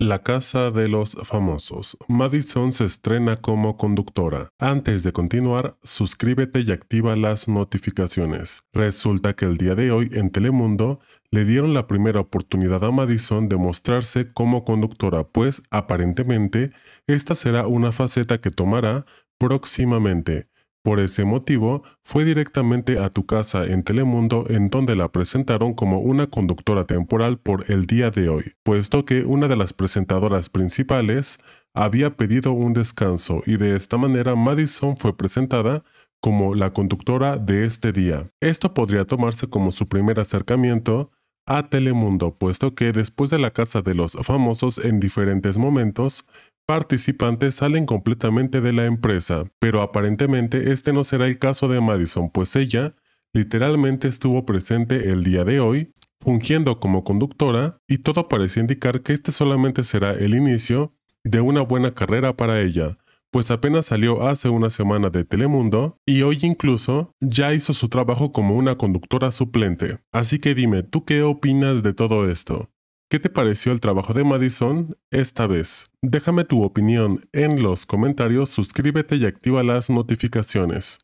La Casa de los Famosos. Madison se estrena como conductora. Antes de continuar, suscríbete y activa las notificaciones. Resulta que el día de hoy en Telemundo le dieron la primera oportunidad a Madison de mostrarse como conductora, pues aparentemente esta será una faceta que tomará próximamente. Por ese motivo, fue directamente a tu casa en Telemundo en donde la presentaron como una conductora temporal por el día de hoy, puesto que una de las presentadoras principales había pedido un descanso y de esta manera Madison fue presentada como la conductora de este día. Esto podría tomarse como su primer acercamiento a Telemundo, puesto que después de la casa de los famosos en diferentes momentos, participantes salen completamente de la empresa, pero aparentemente este no será el caso de Madison, pues ella literalmente estuvo presente el día de hoy, fungiendo como conductora, y todo parecía indicar que este solamente será el inicio de una buena carrera para ella, pues apenas salió hace una semana de Telemundo y hoy incluso ya hizo su trabajo como una conductora suplente. Así que dime, ¿tú qué opinas de todo esto? ¿Qué te pareció el trabajo de Madison esta vez? Déjame tu opinión en los comentarios, suscríbete y activa las notificaciones.